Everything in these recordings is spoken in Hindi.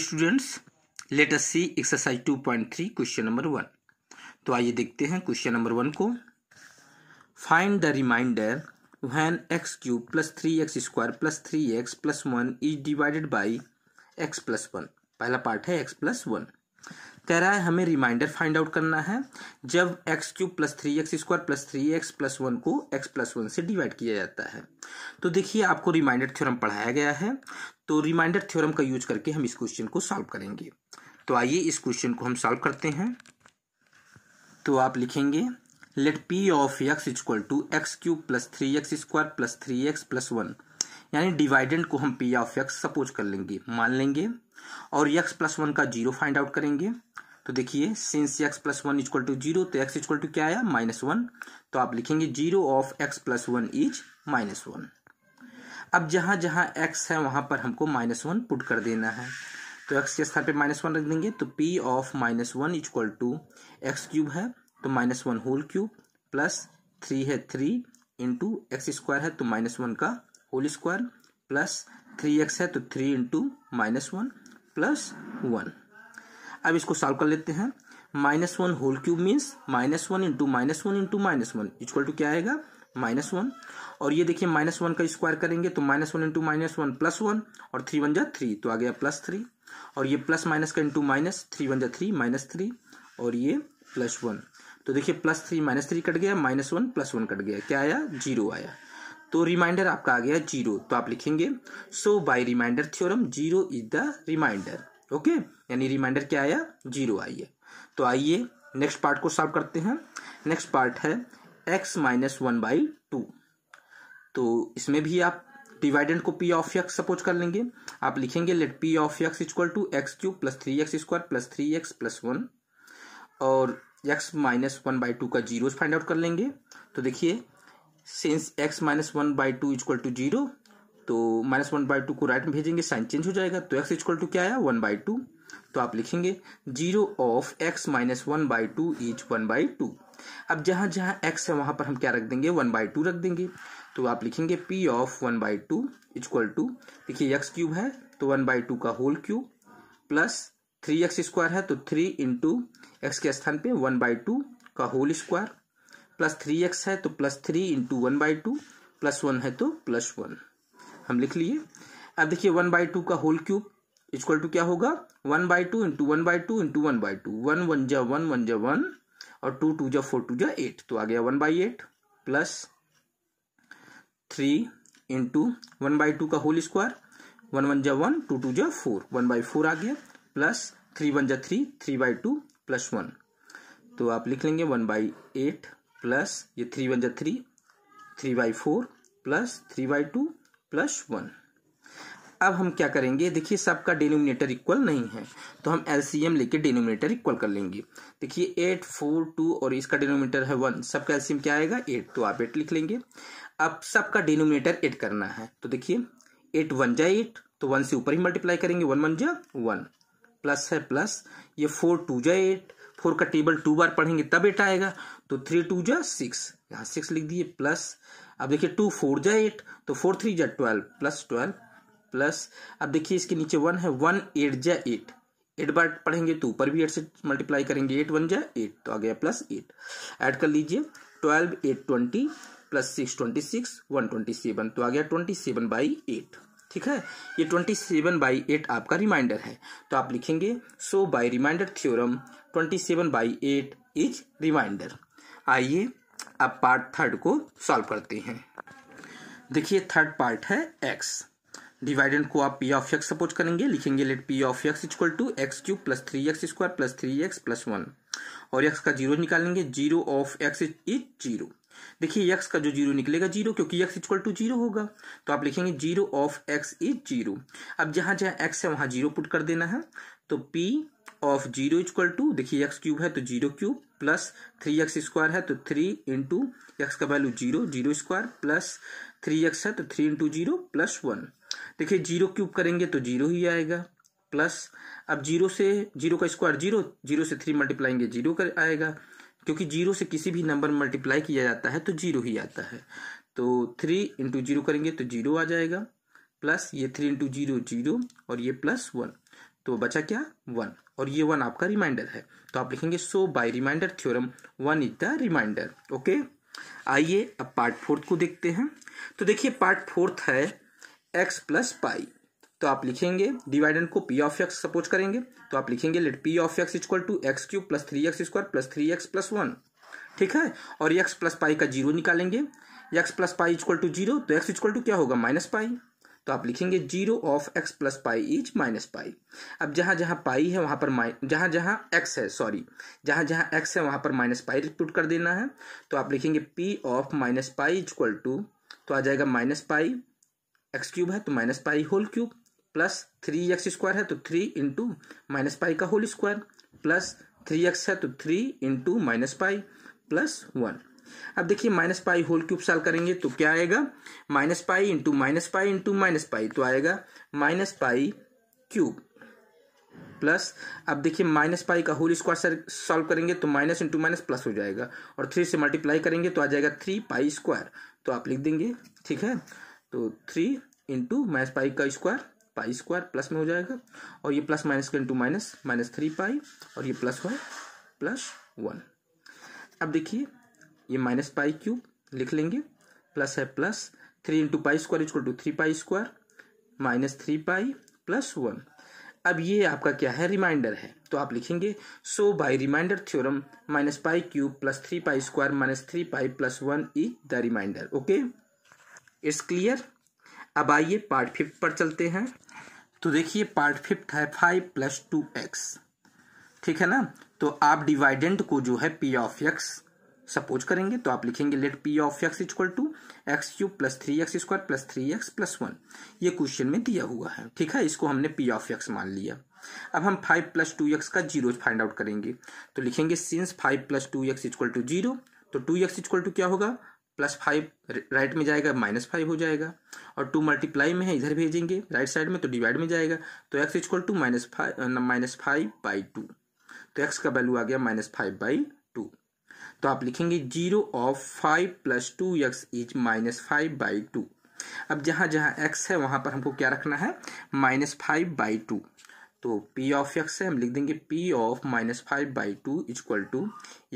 students let us see exercise two point three question number one तो आइए देखते हैं क्वेश्चन नंबर वन को find the remainder when x cube plus three x square plus three x plus one is divided by x plus one पहला पार्ट है एक्स प्लस वन कह रहा है हमें रिमाइंडर फाइंड आउट करना है जब x cube plus three x square plus three x plus one को एक्स प्लस वन से डिवाइड किया जाता है तो देखिए आपको रिमाइंडर थ्योरम पढ़ाया गया है तो रिमाइंडर थ्योरम का यूज करके हम इस क्वेश्चन को सॉल्व करेंगे तो आइए इस क्वेश्चन को हम सॉल्व करते हैं तो आप लिखेंगे let p of x equal to x cube plus three x square plus three x plus one यानी डिवाइडेंट को हम पी ऑफ एक्स सपोज कर लेंगे मान लेंगे और एक्स प्लस वन का जीरो फाइंड आउट करेंगे तो देखिए since x plus one is equal to zero तो एक्स इजक्वल टू क्या आया माइनस वन तो आप लिखेंगे zero of x plus one is minus one अब जहां जहां एक्स है वहां पर हमको माइनस वन पुट कर देना है तो एक्स के स्थान पे माइनस वन रख देंगे तो p of minus one is equal to x cube है तो minus one whole cube plus three है थ्री इंटू एक्स स्क्वायर है तो माइनस वन का whole square plus three x है तो three into minus one plus one अब इसको सॉल्व कर लेते हैं minus one whole cube means minus one into minus one into minus one equal to क्या आएगा माइनस वन और ये देखिए माइनस वन का स्क्वायर करेंगे तो minus one into minus one plus one और थ्री वन जा थ्री तो आ गया प्लस थ्री और ये प्लस माइनस का इंटू माइनस थ्री वन जा थ्री माइनस थ्री और ये प्लस वन तो देखिए plus three minus three cut गया minus one plus one cut गया क्या आया जीरो आया तो रिमाइंडर आपका आ गया जीरो तो आप लिखेंगे so by reminder theorem zero is the reminder okay यानी रिमाइंडर क्या आया जीरो आइए तो आइए नेक्स्ट पार्ट को सॉल्व करते हैं नेक्स्ट पार्ट है x minus one by two तो इसमें भी आप डिवाइडेंट को पी ऑफ एक्स सपोज कर लेंगे आप लिखेंगे let p of x equal to x cube plus three x square plus three x plus one और x minus one by two का जीरो फाइंड आउट कर लेंगे तो देखिए since x minus one by two is equal to zero तो माइनस वन बाई टू को राइट में भेजेंगे साइन चेंज हो जाएगा तो एक्स इजक्ल टू क्या आया वन बाई टू तो आप लिखेंगे zero of x minus one by two is one by two अब जहाँ जहाँ एक्स है वहाँ पर हम क्या रख देंगे वन बाई टू रख देंगे तो आप लिखेंगे p of one by two is equal to देखिए एक्स क्यूब है तो वन बाई टू का whole cube plus three x square है तो थ्री इंटू एक्स के स्थान पे वन बाई टू का whole square plus three x है तो plus three into one by two plus one है तो प्लस वन हम लिख लिए अब देखिए वन बाई टू का होल क्यूब इक्वल टू क्या होगा one by two into one by two into one by two one one जा वन वन जा वन और टू टू जा फोर टू जा एट तो आ गया one by eight plus three into one by two का होल स्क्वायर वन वन जा वन टू टू जा फोर वन बाई फोर आ गया प्लस थ्री वन जा three three by two plus one तो आप लिख लेंगे वन बाई एट प्लस ये थ्री वन जा three three by four plus three by two plus one अब हम क्या करेंगे देखिए सबका डिनोमिनेटर इक्वल नहीं है तो हम एलसीएम लेके डिनोमिनेटर इक्वल कर लेंगे देखिए एट फोर टू और इसका डिनोमिनेटर है वन सबका एलसीएम क्या आएगा एट तो आप एट लिख लेंगे अब सबका डिनोमिनेटर एट करना है तो देखिए एट वन जा एट तो वन से ऊपर ही मल्टीप्लाई करेंगे वन वन जा वन प्लस है प्लस ये फोर टू जा एट फोर का टेबल टू बार पढ़ेंगे तब एट आएगा तो थ्री टू जा सिक्स यहाँ सिक्स लिख दिए प्लस अब देखिए टू फोर जा एट तो फोर थ्री जा ट्वेल्व प्लस ट्वेल्व प्लस अब देखिए इसके नीचे वन है वन एट जा एट एट बार पढ़ेंगे तो ऊपर भी एट से मल्टीप्लाई करेंगे एट वन जा एट तो आ गया प्लस एट ऐड कर लीजिए twelve eight twenty plus six twenty six one twenty seven तो आ गया ट्वेंटी सेवन बाई एट ठीक है ये ट्वेंटी सेवन बाई एट आपका रिमाइंडर है तो आप लिखेंगे so by reminder theorem twenty seven by eight is reminder आइए अब पार्ट थर्ड को सॉल्व करते हैं देखिए थर्ड पार्ट है एक्स डिवाइडेंड को आप पी ऑफ एक्स सपोज करेंगे लिखेंगे let p of x equal to x cube plus three x square plus three x plus one और एक्स का जीरो निकालेंगे zero of x is zero देखिए यक्स का जो जीरो निकलेगा जीरो क्योंकि यक्स इक्वल टू जीरो होगा तो आप लिखेंगे zero of x is zero अब जहां जहां एक्स है वहां जीरो पुट कर देना है तो p of zero equal to देखिए यक्स क्यूब है तो zero cube plus three x square है तो थ्री इंटू एक्स का value zero zero square plus three x है तो three into zero plus one देखिए जीरो क्यूब करेंगे तो जीरो ही आएगा प्लस अब जीरो से जीरो का स्क्वायर जीरो जीरो से थ्री मल्टीप्लाइंगे जीरो कर आएगा क्योंकि जीरो से किसी भी नंबर मल्टीप्लाई किया जाता है तो जीरो ही आता है तो थ्री इंटू जीरो करेंगे तो जीरो आ जाएगा प्लस ये थ्री इंटू जीरो जीरो और ये प्लस वन तो बचा क्या वन और ये वन आपका रिमाइंडर है तो आप लिखेंगे so by reminder theorem one is the reminder okay आइए अब पार्ट फोर्थ को देखते हैं तो देखिए पार्ट फोर्थ है एक्स प्लस पाई तो आप लिखेंगे डिवाइडेंड को पी ऑफ एक्स सपोज करेंगे तो आप लिखेंगे let p of x equal to x cube plus three x square plus three x plus one ठीक है और एक्स प्लस पाई का जीरो निकालेंगे x plus pi equal to zero तो एक्स इक्वल टू क्या होगा माइनस पाई तो आप लिखेंगे zero of x plus pi is minus pi अब जहाँ जहाँ पाई है वहाँ पर माइ जहाँ जहाँ एक्स है सॉरी जहाँ जहाँ एक्स है वहाँ पर माइनस पाई पुट कर देना है तो आप लिखेंगे p of minus pi equal to तो आ जाएगा माइनस पाई एक्स क्यूब है तो minus pi whole cube plus three x square है तो थ्री इंटू माइनस पाई का whole square plus three x है तो three into minus pi plus one अब देखिए माइनस पाई होल क्यूब साल करेंगे तो क्या आएगा minus pi into minus pi into minus pi तो आएगा माइनस पाई क्यूब प्लस अब देखिए माइनस पाई का होल स्क्वायर सर सॉल्व करेंगे तो माइनस इंटू माइनस प्लस हो जाएगा और थ्री से मल्टीप्लाई करेंगे तो आ जाएगा थ्री पाई स्क्वायर तो आप लिख देंगे ठीक है तो थ्री इंटू माइनस पाई का स्क्वायर पाई स्क्वायर प्लस में हो जाएगा और ये प्लस माइनस का into minus minus three pi और ये प्लस वन प्लस वन अब देखिए ये माइनस पाई क्यूब लिख लेंगे प्लस है plus three into pi square is equal to three pi square minus three pi plus one अब ये आपका क्या है रिमाइंडर है तो आप लिखेंगे so by reminder theorem minus pi cube plus three pi square minus three pi plus one is the reminder okay it's clear अब आइए पार्ट फिफ्थ पर चलते हैं तो देखिए पार्ट फिफ्थ है फाइव प्लस टू एक्स ठीक है ना तो आप डिवाइडेंट को जो है पी ऑफ एक्स सपोज करेंगे तो आप लिखेंगे let p of x equal to x cube plus three x square plus three x plus one ये क्वेश्चन में दिया हुआ है ठीक है इसको हमने पी ऑफ एक्स मान लिया अब हम फाइव प्लस टू एक्स का जीरो फाइंड आउट करेंगे तो लिखेंगे since five plus two x equal to zero तो टू एक्स इक्वल टू क्या होगा प्लस फाइव राइट में जाएगा माइनस फाइव हो जाएगा और टू मल्टीप्लाई में है इधर भेजेंगे राइट साइड में तो डिवाइड में जाएगा तो x equal to minus five minus five by two तो एक्स का वैल्यू आ गया माइनस फाइव बाई टू तो आप लिखेंगे zero of five plus two x is minus five by two अब जहाँ जहाँ एक्स है वहाँ पर हमको क्या रखना है माइनस फाइव बाई टू तो पी ऑफ एक्स है हम लिख देंगे p of minus five by two equal to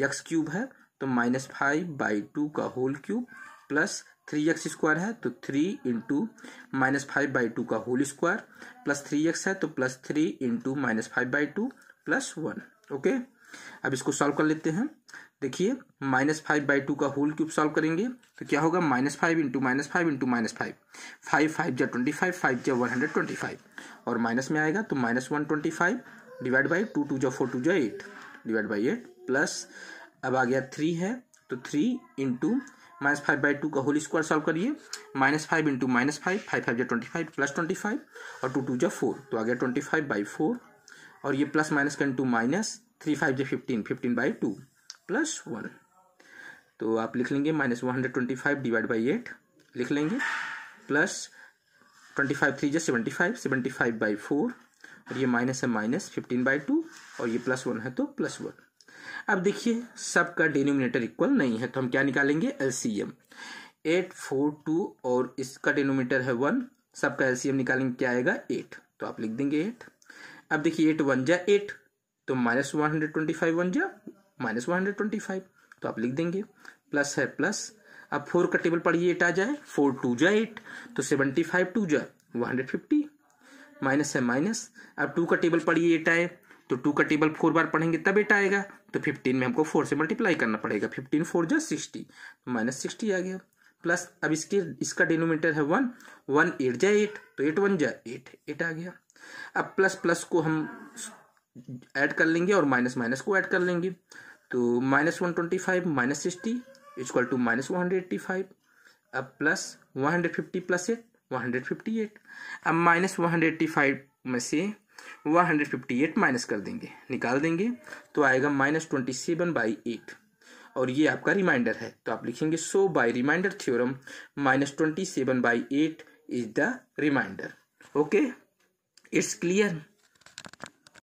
x cube है तो माइनस फाइव बाई टू का whole cube plus three x square है तो three into minus five by two का whole square plus three x है तो plus three into minus five by two plus one okay अब इसको सॉल्व कर लेते हैं देखिए माइनस फाइव बाई टू का होल क्यूब सॉल्व करेंगे तो क्या होगा minus five into minus five into minus five five five या ट्वेंटी फाइव फाइव या वन हंड्रेड ट्वेंटी फाइव और माइनस में आएगा तो minus one twenty five divide by two two जो फोर टू जो eight divide by eight plus अब आ गया थ्री है तो three into minus five by two का होल स्क्वायर सॉल्व करिए minus five into minus five five five जो twenty five plus twenty five और टू टू जो फोर तो आ गया ट्वेंटी फाइव बाई फोर और ये प्लस माइनस का इंटू माइनस थ्री फाइव जो fifteen fifteen by two plus one तो आप लिख लेंगे minus one hundred twenty five divide by eight लिख लेंगे प्लस ट्वेंटी फाइव थ्री जो seventy five seventy five by four और ये माइनस है माइनस फिफ्टीन बाई टू और ये प्लस वन है तो प्लस वन अब देखिए सबका डिनोमिनेटर इक्वल नहीं है तो हम क्या निकालेंगे एलसीएम एट फोर टू और इसका डिनोमिनेटर है वन सबका एलसीएम निकालेंगे क्या आएगा एट तो आप लिख देंगे एट अब देखिए एट वन जा एट तो minus one hundred twenty five one जा minus one hundred twenty five तो आप लिख देंगे प्लस है प्लस अब फोर का टेबल पढ़िए एट आ जाए फोर टू जा एट तो सेवेंटी फाइव टू जा वन हंड्रेड फिफ्टी माइनस है माइनस अब टू का टेबल पढ़िए एट आए तो टू का टेबल फोर बार पढ़ेंगे तब एट आएगा तो फिफ्टीन में हमको फोर से मल्टीप्लाई करना पड़ेगा फिफ्टीन फोर जो सिक्सटी माइनस सिक्सटी आ गया प्लस अब इसके इसका डिनोमीटर है वन वन एट जाए एट तो एट वन जाए एट एट आ गया अब प्लस प्लस को हम ऐड कर लेंगे और माइनस माइनस को ऐड कर लेंगे तो minus one twenty five minus sixty is equal to minus one hundred eighty five अब plus one hundred fifty plus eight one hundred fifty eight अब minus one hundred eighty five में से वह हंड्रेड फिफ्टी एट माइनस कर देंगे निकाल देंगे तो आएगा minus twenty seven by eight और ये आपका रिमाइंडर है तो आप लिखेंगे so by reminder theorem minus twenty seven by eight is the reminder okay it's clear